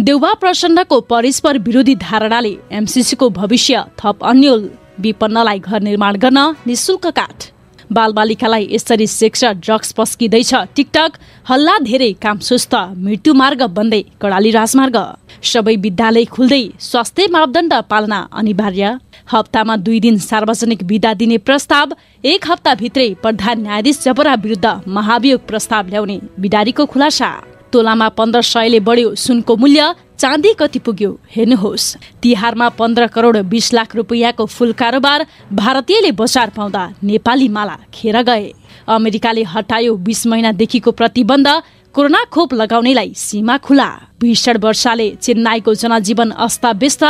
देउबा प्रचण्डको परस्पर विरोधी धारणाले एमसिसीको भविष्य थप अन्यल विपन्नलाई घर निर्माण गर्न निशुल्क काठ बालबालिकालाई यसरी सेक्स र ड्रग्स पस्किँदैछ टिकटक हल्ला धेरै काम सुस्त मृत्यु मार्ग बन्दै कडाली राजमार्ग सबै विद्यालय खुल्दै स्वास्थ्य मापदण्ड पालना अनिवार्य हप्तामा दुई दिन सार्वजनिक विदा दिने प्रस्ताव एक हप्ताभित्रै प्रधान न्यायाधीश जबरा विरुद्ध महाभियोग प्रस्ताव ल्याउने बिडारीको खुलासा तोलामा पन्ध्र सयले बढ्यो सुनको मूल्य चाँदी कति पुग्यो हेर्नुहोस् तिहारमा पन्ध्र करोड बिस लाख रुपियाँको फुल कारोबार भारतीयले बजार पाउँदा नेपाली माला खेर गए अमेरिकाले हटायो बिस महिनादेखिको प्रतिबन्ध कोरोना खोप लगाउनेलाई सीमा खुला भीषण वर्षाले चेन्नाईको जनजीवन अस्तव्यस्त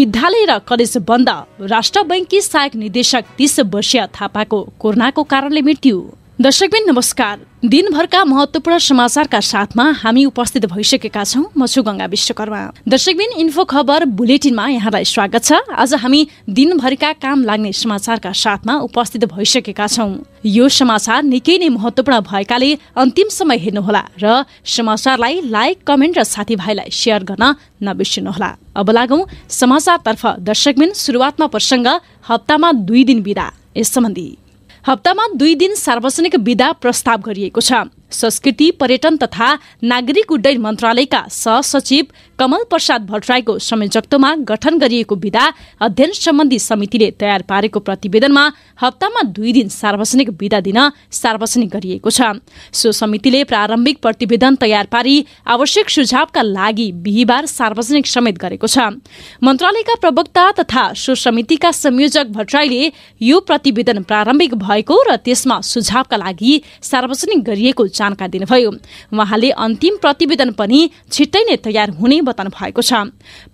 विद्यालय र कलेज बन्द राष्ट्र बैङ्ककी सहायक निर्देशक तिस वर्षीय थापाको कोरोनाको कारणले मृत्यु दर्शकबिन नमस्कार दिनभरका महत्वपूर्ण समाचारका साथमा हामी उपस्थित भइसकेका छौँ म छु गङ्गा विश्वकर्मा दर्शकबिन इन्फो खबर बुलेटिनमा यहाँलाई स्वागत छ आज हामी दिनभरिका काम लाग्ने समाचारका साथमा उपस्थित भइसकेका छौँ यो समाचार निकै नै महत्त्वपूर्ण भएकाले अन्तिम समय हेर्नुहोला र समाचारलाई लाइक कमेन्ट र साथीभाइलाई सेयर गर्न नबिर्सिनुहोला अब लागौँ समाचारतर्फ दर्शकबिन सुरुवातमा प्रसङ्ग हप्तामा दुई दिन बिदा यस सम्बन्धी हप्तामा दुई दिन सार्वजनिक विदा प्रस्ताव गरिएको छ संस्कृति पर्यटन तथा नागरिक उड्डयन मन्त्रालयका सहसचिव कमल प्रसाद भट्टराईको संयोजकत्वमा गठन गरिएको विधा अध्ययन सम्बन्धी समितिले तयार पारेको प्रतिवेदनमा हप्तामा दुई दिन सार्वजनिक विधा दिन सार्वजनिक गरिएको छ सो समितिले प्रारम्भिक प्रतिवेदन तयार पारी आवश्यक सुझावका लागि बिहिबार सार्वजनिक समेत गरेको छ मन्त्रालयका प्रवक्ता तथा सो समितिका संयोजक भट्टराईले यो प्रतिवेदन प्रारम्भिक भएको र त्यसमा सुझावका लागि सार्वजनिक गरिएको जानकारी दिनुभयो उहाँले अन्तिम प्रतिवेदन पनि छिट्टै नै तयार हुने बताउनु भएको छ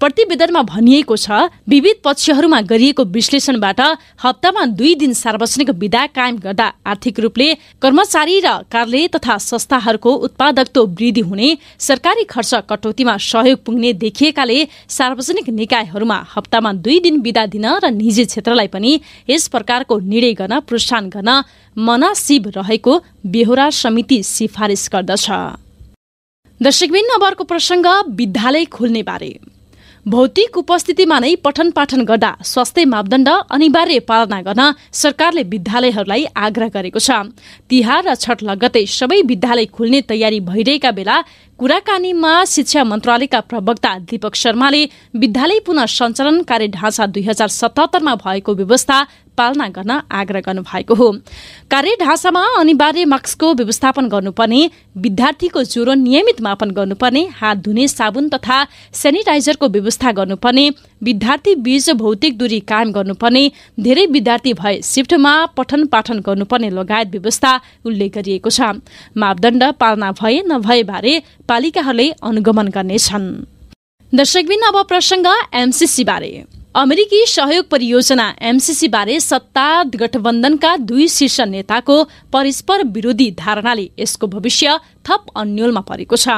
प्रतिवेदनमा भनिएको छ विविध पक्षहरूमा गरिएको विश्लेषणबाट हप्तामा दुई दिन सार्वजनिक विदा कायम गर्दा आर्थिक रूपले कर्मचारी र कार्यालय तथा संस्थाहरूको उत्पादकत्व वृद्धि हुने सरकारी खर्च कटौतीमा सहयोग पुग्ने देखिएकाले सार्वजनिक निकायहरूमा हप्तामा दुई दिन विदा दिन र निजी क्षेत्रलाई पनि यस प्रकारको निर्णय गर्न प्रोत्साहन गर्न मनासिब रहेको बेहोरा समिति सिफारिस गर्दछ दर्शकबिन अब अर्को प्रसङ्ग विद्यालय खोल्ने बारे भौतिक उपस्थितिमा नै पठन पाठन गर्दा स्वास्थ्य मापदण्ड अनिवार्य पालना गर्न सरकारले विद्यालयहरूलाई आग्रह गरेको छ तिहार र छठ लगतै सबै विद्यालय खुल्ने तयारी भइरहेका बेला कुराकानीमा शिक्षा मन्त्रालयका प्रवक्ता दीपक शर्माले विद्यालय पुनः सञ्चालन कार्य ढाँचा दुई हजार सतहत्तरमा भएको व्यवस्था पालना गर्न आग्रह गर्नुभएको हो ढाँचामा अनिवार्य मास्कको व्यवस्थापन गर्नुपर्ने विद्यार्थीको ज्वरो नियमित मापन गर्नुपर्ने हात धुने साबुन तथा सेनिटाइजरको व्यवस्था गर्नुपर्ने विद्यार्थी बीच भौतिक दूरी कायम गर्नुपर्ने धेरै विद्यार्थी भए सिफ्टमा पठन पाठन गर्नुपर्ने लगायत व्यवस्था उल्लेख गरिएको छ मापदण्ड पालना भए नभएबारे पालिकाहरूले अनुगमन गर्नेछन् दर्शकबिन अब प्रसङ्ग एमसिसीबारे अमेरिकी सहयोग परियोजना बारे सत्ता गठबन्धनका दुई शीर्ष नेताको परस्पर विरोधी धारणाले यसको भविष्य थप अन्यलमा परेको छ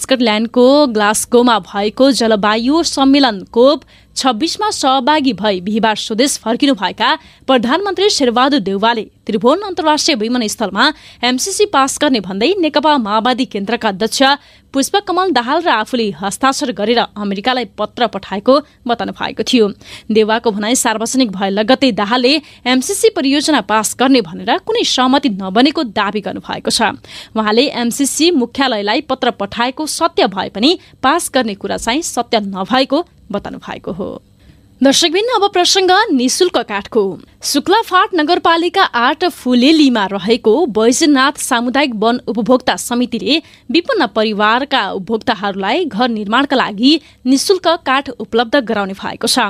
स्कटल्याण्डको ग्लास्गोमा भएको जलवायु सम्मेलन कोप छब्बिसमा सहभागी भई बिहिबार स्वदेश फर्किनुभएका प्रधानमन्त्री शेरबहादुर देउवाले त्रिभुवन अन्तर्राष्ट्रिय विमानस्थलमा एमसिसी पास गर्ने भन्दै नेकपा माओवादी केन्द्रका अध्यक्ष पुष्पकमल दाहाल र आफूले हस्ताक्षर गरेर अमेरिकालाई पत्र पठाएको बताउनु भएको थियो देवाको भनाई सार्वजनिक भए लगत्तै दाहालले एमसिसी परियोजना पास गर्ने भनेर कुनै सहमति नबनेको दावी गर्नुभएको छ उहाँले एमसिसी मुख्यालयलाई पत्र पठाएको सत्य भए पनि पास गर्ने कुरा चाहिँ सत्य नभएको बताउनु भएको हो दर्शकबिन अब प्रसङ्ग निशुल्क काठको शुक्लाफाट नगरपालिका आठ फुलेलीमा रहेको बैजनाथ सामुदायिक वन उपभोक्ता समितिले विपन्न परिवारका उपभोक्ताहरूलाई घर निर्माणका लागि निशुल्क काठ उपलब्ध गराउने भएको छ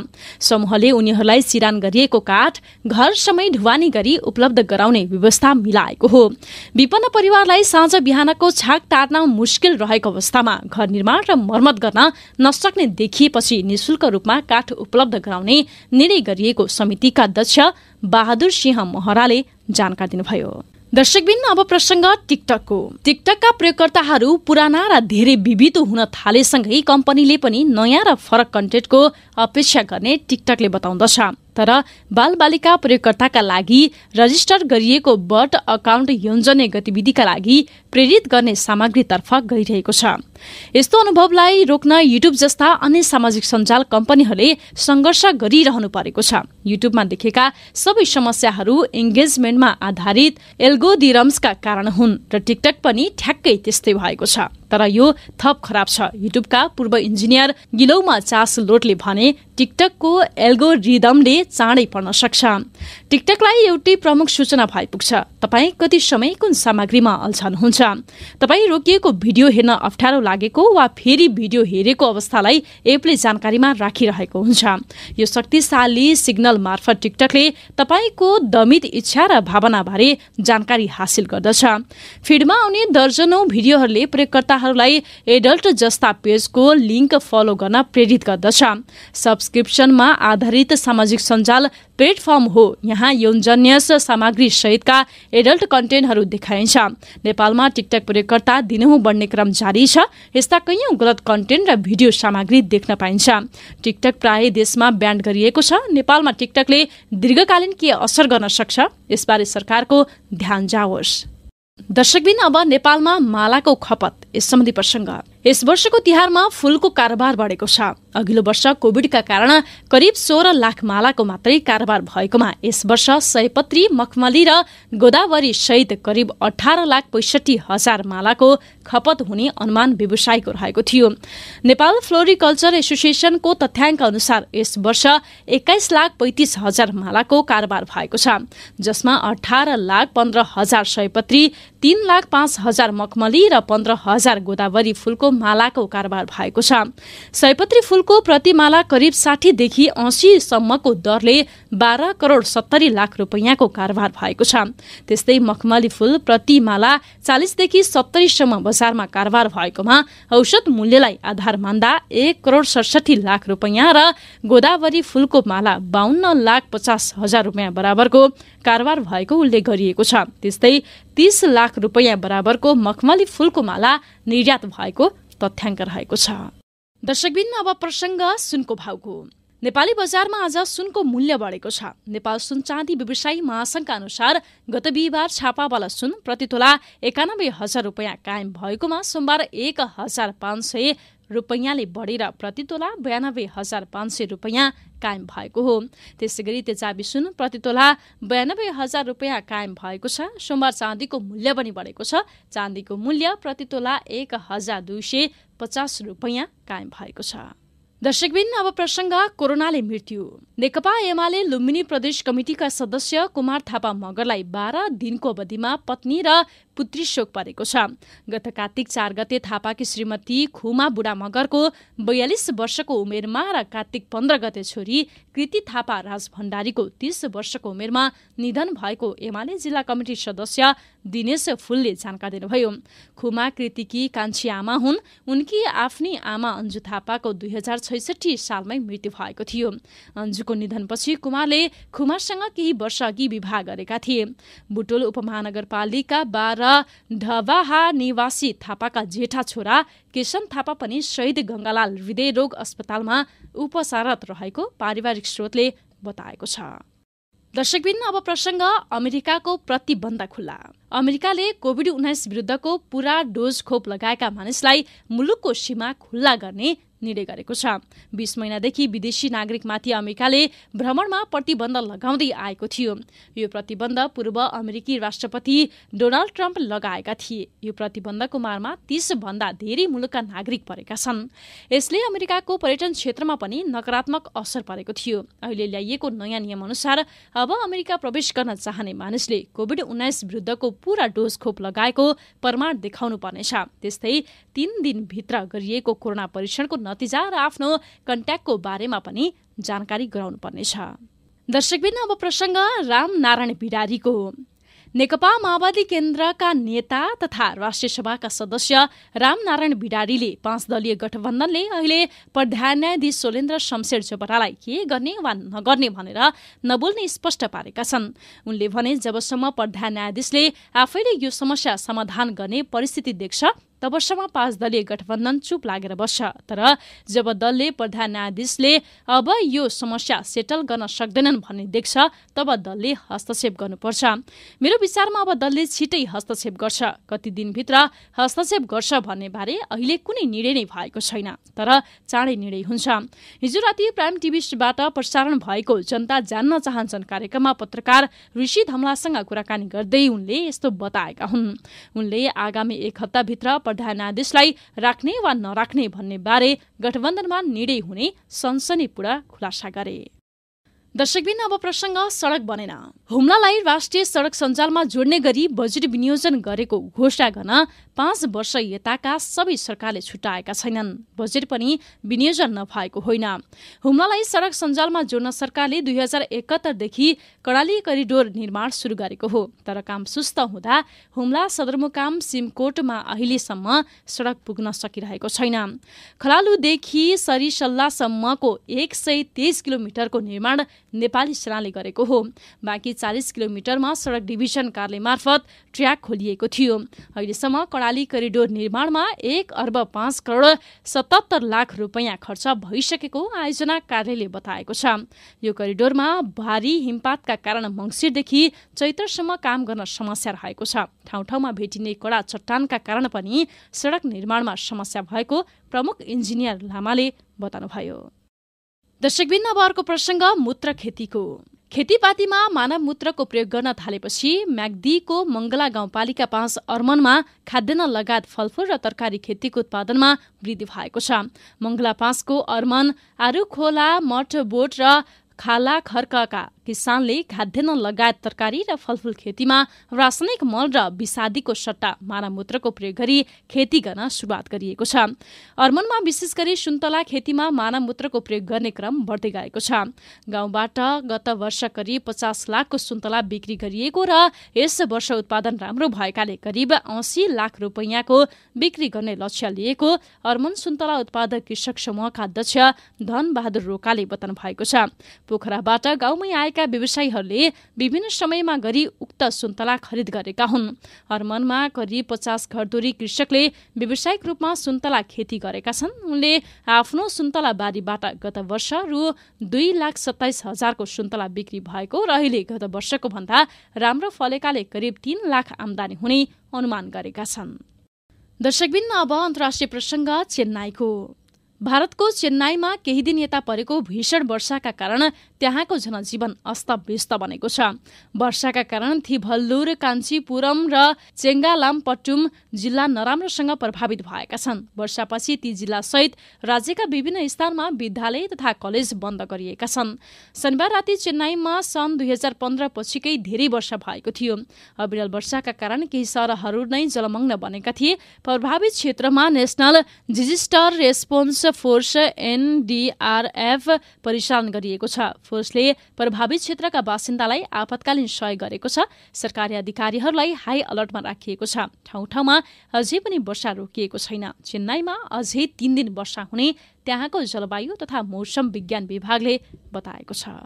समूहले उनीहरूलाई सिरान गरिएको काठ घरसम्मै ढुवानी गरी उपलब्ध गराउने व्यवस्था मिलाएको हो विपन्न परिवारलाई साँझ बिहानको छाक टार्न मुस्किल रहेको अवस्थामा घर निर्माण र मर्मत गर्न नसक्ने देखिएपछि निशुल्क रूपमा काठ उपलब्ध उपलब्ध गराउने निर्णय गरिएको समितिका अध्यक्ष बहादुर सिंह महराले जानकारी दिनुभयो दर्शकबिन अब प्रसङ्ग टिकटकको टिकटकका प्रयोगकर्ताहरू पुराना र धेरै विविध हुन थालेसँगै कम्पनीले पनि नयाँ र फरक कन्टेन्टको अपेक्षा गर्ने टिकटकले बताउँदछ तर बालबालिका प्रयोगकर्ताका लागि रजिस्टर गरिएको बट अकाउन्ट योजने गतिविधिका लागि प्रेरित गर्ने सामग्रीतर्फ गइरहेको छ यस्तो अनुभवलाई रोक्न युट्युब जस्ता अन्य सामाजिक सञ्जाल कम्पनीहरूले सङ्घर्ष गरिरहनु परेको छ युट्युबमा देखेका सबै समस्याहरू इङ्गेजमेन्टमा आधारित एल्गोदिरम्सका कारण हुन् र टिकटक पनि ठ्याक्कै त्यस्तै भएको छ तर यो थप खराब छ युट्युबका पूर्व इन्जिनियर गिलौमा चास लोटले भने टिकटकको एल्गो रिदमले चाँडै पढ्न सक्छ टिकटकलाई एउटै प्रमुख सूचना भइपुग्छ तपाईँ कति समय कुन सामग्रीमा अल्छनुहुन्छ तपाईँ रोकिएको भिडियो हेर्न अप्ठ्यारो लागेको वा फेरि भिडियो हेरेको अवस्थालाई एपले जानकारीमा राखिरहेको हुन्छ यो शक्तिशाली सिग्नल मार्फत टिकटकले तपाईँको दमित इच्छा र भावनाबारे जानकारी हासिल गर्दछ फिडमा आउने दर्जनौ भिडियोहरूले प्रयोगकर्ता महिलाहरूलाई एडल्ट जस्ता पेजको लिङ्क फलो गर्न प्रेरित गर्दछ सब्सक्रिप्सनमा आधारित सामाजिक सञ्जाल प्लेटफर्म हो यहाँ यौनजन्य सामग्री सहितका एडल्ट कन्टेन्टहरू देखाइन्छ नेपालमा टिकटक प्रयोगकर्ता दिनहुँ बढ्ने क्रम जारी छ यस्ता कैयौँ गलत कन्टेन्ट र भिडियो सामग्री देख्न पाइन्छ टिकटक प्राय देशमा ब्यान्ड गरिएको छ नेपालमा टिकटकले दीर्घकालीन के असर गर्न सक्छ यसबारे सरकारको ध्यान जाओस् दर्शकबिन अब नेपालमा मालाको खपत is some of the prasanga यस वर्षको तिहारमा फूलको कारोबार बढेको छ अघिल्लो वर्ष कोविडका कारण करिब सोह्र लाख मालाको मात्रै कारोबार भएकोमा यस वर्ष सयपत्री मखमली र गोदावरी सहित करिब अठार लाख पैसठी हजार मालाको खपत हुने अनुमान व्यवसायको रहेको थियो नेपाल फ्लोरिकल्चर एसोसिएसनको तथ्याङ्क अनुसार यस वर्ष एक्काइस लाख पैँतिस हजार मालाको कारोबार भएको छ जसमा अठार लाख पन्ध्र हजार सयपत्री तीन लाख पाँच हजार मखमली र पन्ध्र हजार गोदावरी फूलको मालाको कारोबार भएको छ सयपत्री फूलको प्रतिमाला करिब साठीदेखि असीसम्मको दरले बाह्र करोड सत्तरी लाख रुपियाँको कारोबार भएको छ त्यस्तै मखमली फूल प्रतिमाला चालिसदेखि सत्तरीसम्म बजारमा कारोबार भएकोमा औषध मूल्यलाई आधार मान्दा एक करोड सडसठी लाख रुपियाँ र गोदावरी फूलको माला बाहन्न लाख पचास हजार रुपियाँ बराबरको कारोबार भएको उल्लेख गरिएको छ त्यस्तै तीस लाख रुपियाँ बराबरको मखमली फूलको माला निर्यात भएको तथ्याङ्क रहेको छ दर्शकबिन अब प्रसङ्ग सुनको भाउको नेपाली बजारमा आज सुनको मूल्य बढेको छ नेपाल सुन चाँदी व्यवसायी महासंघका अनुसार गत बिहिबार छापावाला सुन प्रतितोला एकानब्बे हजार रुपियाँ कायम भएकोमा सोमबार एक हजार पाँच सय रुपैयाँले बढेर प्रतितोला बयानब्बे हजार पाँच सय रुपियाँ कायम भएको हो त्यसै गरी तेजाबी सुन प्रतितोला बयानब्बे हजार रुपियाँ कायम भएको छ सोमबार चाँदीको मूल्य पनि बढेको छ चाँदीको मूल्य प्रतितोला एक हजार दुई सय पचास रुपियाँ कायम भएको छ दर्शकबिन अब प्रसङ्ग कोरोनाले मृत्यु नेकपा एमाले लुम्बिनी प्रदेश कमिटिका सदस्य कुमार थापा मगरलाई बाह्र दिनको अवधिमा पत्नी र पुत्री शोक परेको छ गत कार्तिक चार गते थापाकी श्रीमती खुमा बुढा मगरको बयालिस वर्षको उमेरमा र कार्तिक पन्ध्र गते छोरी कृति थापा राज भण्डारीको तीस वर्षको उमेरमा निधन भएको एमाले जिल्ला कमिटी सदस्य दिनेश फुलले जानकारी दिनुभयो खुमा कृतिकी कान्छी आमा हुन् उनकी आफ्नै आमा अन्जु थापाको दुई हजार छैसठी सालमै मृत्यु भएको थियो अन्जुको निधनपछि कुमारले खुमासँग केही वर्ष विवाह गरेका थिए बुटोल उपमहानगरपालिका बाह्र र निवासी थापाका जेठा छोरा किशन थापा पनि शहीद गङ्गालाल रोग अस्पतालमा उपचारत रहेको पारिवारिक स्रोतले बताएको छ दर्शकबिन अब प्रसङ्ग अमेरिकाको प्रतिबन्ध खुल्ला अमेरिकाले कोभिड उन्नाइस विरुद्धको पूरा डोज खोप लगाएका मानिसलाई मुलुकको सीमा खुल्ला गर्ने निर्णय गरेको छ बिस महिनादेखि विदेशी नागरिकमाथि अमेरिकाले भ्रमणमा प्रतिबन्ध लगाउँदै आएको थियो यो प्रतिबन्ध पूर्व अमेरिकी राष्ट्रपति डोनाल्ड ट्रम्प लगाएका थिए यो प्रतिबन्धको मारमा भन्दा धेरै मुलुकका नागरिक परेका छन् यसले अमेरिकाको पर्यटन क्षेत्रमा पनि नकारात्मक असर परेको थियो अहिले ल्याइएको नयाँ नियम अनुसार अब अमेरिका प्रवेश गर्न चाहने मानिसले कोभिड उन्नाइस विरुद्धको पूरा डोज खोप लगाएको प्रमाण देखाउनु पर्नेछ त्यस्तै तीन दिनभित्र गरिएको कोरोना परीक्षणको नतिजा र आफ्नो कन्ट्याक्टको बारेमा पनि जानकारी गराउनु पर्नेछ दर्शकबिन अब प्रसङ्ग रामनारायण भिडारीको नेकपा माओवादी केन्द्रका नेता तथा राष्ट्रिय सभाका सदस्य रामनारायण भिडारीले पाँच दलीय गठबन्धनले अहिले प्रधान न्यायाधीश सोलेन्द्र शमशेर चोपडालाई के गर्ने वा नगर्ने भनेर नबोल्ने स्पष्ट पारेका छन् उनले भने जबसम्म प्रधान न्यायाधीशले आफैले यो समस्या समाधान गर्ने परिस्थिति देख्छ तबसम्म पाँच दलीय गठबन्धन चुप लागेर बस्छ तर जब दलले प्रधान न्यायाधीशले अब यो समस्या सेटल गर्न सक्दैनन् भन्ने देख्छ तब दलले हस्तक्षेप गर्नुपर्छ मेरो विचारमा अब दलले छिटै हस्तक्षेप गर्छ कति दिनभित्र हस्तक्षेप गर्छ भन्ने बारे अहिले कुनै निर्णय नै भएको छैन तर चाँडै निर्णय हुन्छ हिजो राति प्राइम टिभीबाट प्रसारण भएको जनता जान्न चाहन्छन् कार्यक्रममा पत्रकार ऋषि धमलासँग कुराकानी गर्दै उनले यस्तो बताएका हुन् उनले आगामी एक हप्ताभित्र आदेशलाई राख्ने वा नराख्ने भन्ने बारे गठबन्धनमा निर्णय हुने सनसनीपूर्ण खुलासा गरे दर्शकबिन अब प्रसङ्ग सडक बनेन हुम्लालाई राष्ट्रिय सडक सञ्जालमा जोड्ने गरी बजेट विनियोजन गरेको घोषणा गर्न पाँच वर्ष यताका सबै सरकारले छुट्याएका छैनन् बजेट पनि विनियोजन नभएको होइन हुम्लालाई सड़क सञ्जालमा जोड्न सरकारले दुई हजार एकहत्तरदेखि कडाली करिडोर निर्माण सुरु गरेको हो तर काम सुस्त हुँदा हुम्ला सदरमुकाम सिमकोटमा अहिलेसम्म सड़क पुग्न सकिरहेको छैन खलालुदेखि सरिसल्लासम्मको एक सय तेइस किलोमिटरको निर्माण नेपाली सेनाले गरेको हो बाँकी चालिस किलोमिटरमा सड़क डिभिजन कार्यालय मार्फत ट्र्याक खोलिएको थियो अहिलेसम्म कर्णाली करिडोर निर्माणमा एक अर्ब पाँच करोड सतहत्तर लाख रुपियाँ खर्च भइसकेको आयोजना कार्यालयले बताएको छ यो करिडोरमा भारी हिमपातका कारण मङ्सिरदेखि चैत्रसम्म काम गर्न समस्या रहेको छ ठाउँ ठाउँमा भेटिने कडा चट्टानका कारण पनि सडक निर्माणमा समस्या भएको प्रमुख इन्जिनियर लामाले बताउनुभयो दर्शकबिन्द अब अर्को प्रसङ्ग मूत्र खेतीको खेतीपातीमा मानव मूत्रको प्रयोग गर्न थालेपछि म्याग्दीको मङ्गला गाउँपालिका पाँच अर्मनमा खाद्यान्न लगायत फलफूल र तरकारी खेतीको उत्पादनमा वृद्धि भएको छ मङ्गला पाँचको अर्मन खोला मठ बोट र खाला खर्कका किसानले खाद्यान्न लगायत तरकारी र फलफूल खेतीमा रासायनिक मल र विषादीको सट्टा मानामूत्रको प्रयोग गरी खेती गर्न सुरुवात गरिएको छ अर्मनमा विशेष गरी सुन्तला खेतीमा मानामूत्रको प्रयोग गर्ने क्रम बढ्दै गएको छ गाउँबाट गत वर्ष करिब पचास लाखको सुन्तला बिक्री गरिएको र यस वर्ष उत्पादन राम्रो भएकाले करिब असी लाख रुपैयाँको बिक्री गर्ने लक्ष्य लिएको अर्मन सुन्तला उत्पादक कृषक समूहका अध्यक्ष बहादुर रोकाले बताउनु भएको छ पोखराबाट गाउँमै आएको सुन्तलाका व्यवसायीहरूले विभिन्न समयमा गरी उक्त सुन्तला खरिद गरेका हुन् हरमनमा करिब पचास घरदोरी कृषकले व्यावसायिक रूपमा सुन्तला खेती गरेका छन् उनले आफ्नो सुन्तला बारीबाट गत वर्ष रु दुई लाख सत्ताइस हजारको सुन्तला बिक्री भएको र अहिले गत वर्षको भन्दा राम्रो फलेकाले करिब तीन लाख आमदानी हुने अनुमान गरेका छन् दर्शकबिन्द अब अन्तर्राष्ट्रिय प्रसङ्ग चेन्नाईको भारतको चेन्नाईमा केही दिन यता परेको भीषण वर्षाका कारण त्यहाँको जनजीवन अस्तव्यस्त बनेको छ वर्षाका कारण थिभल्लुर काञ्चीपुरम र चेङ्गालामपट्टुम जिल्ला नराम्रोसँग प्रभावित भएका छन् वर्षापछि ती जिल्लासहित राज्यका विभिन्न स्थानमा विद्यालय तथा कलेज बन्द गरिएका छन् शनिबार राति चेन्नाईमा सन् दुई हजार पन्ध्र पछिकै धेरै वर्षा भएको थियो अविरल वर्षाका कारण केही सहरहरू नै जलमग्न बनेका थिए प्रभावित क्षेत्रमा national disaster response force NDRF परिचालन गरिएको छ फोर्सले प्रभावित क्षेत्रका बासिन्दालाई आपतकालीन सहयोग गरेको छ सरकारी अधिकारीहरूलाई हाई अलर्टमा राखिएको छ ठाउँ ठाउँमा अझै पनि वर्षा रोकिएको छैन चेन्नाईमा अझै तीन दिन वर्षा हुने त्यहाँको जलवायु तथा मौसम विज्ञान विभागले बताएको छ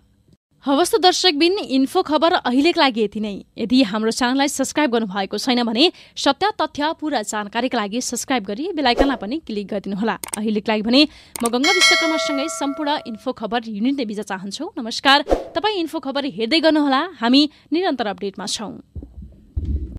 हवस् त दर्शकबिन इन्फो खबर अहिलेका लागि यति नै यदि हाम्रो च्यानललाई सब्सक्राइब गर्नुभएको छैन भने सत्य तथ्य पुरा जानकारीका लागि सब्सक्राइब गरी बेलायकनलाई पनि क्लिक गरिदिनुहोला अहिलेको लागि भने म गङ्गा विश्वकर्मासँगै सम्पूर्ण इन्फो खबर नै बिजा चाहन्छौँ नमस्कार तपाईँ इन्फो खबर हेर्दै गर्नुहोला हामी निरन्तर अपडेटमा छौँ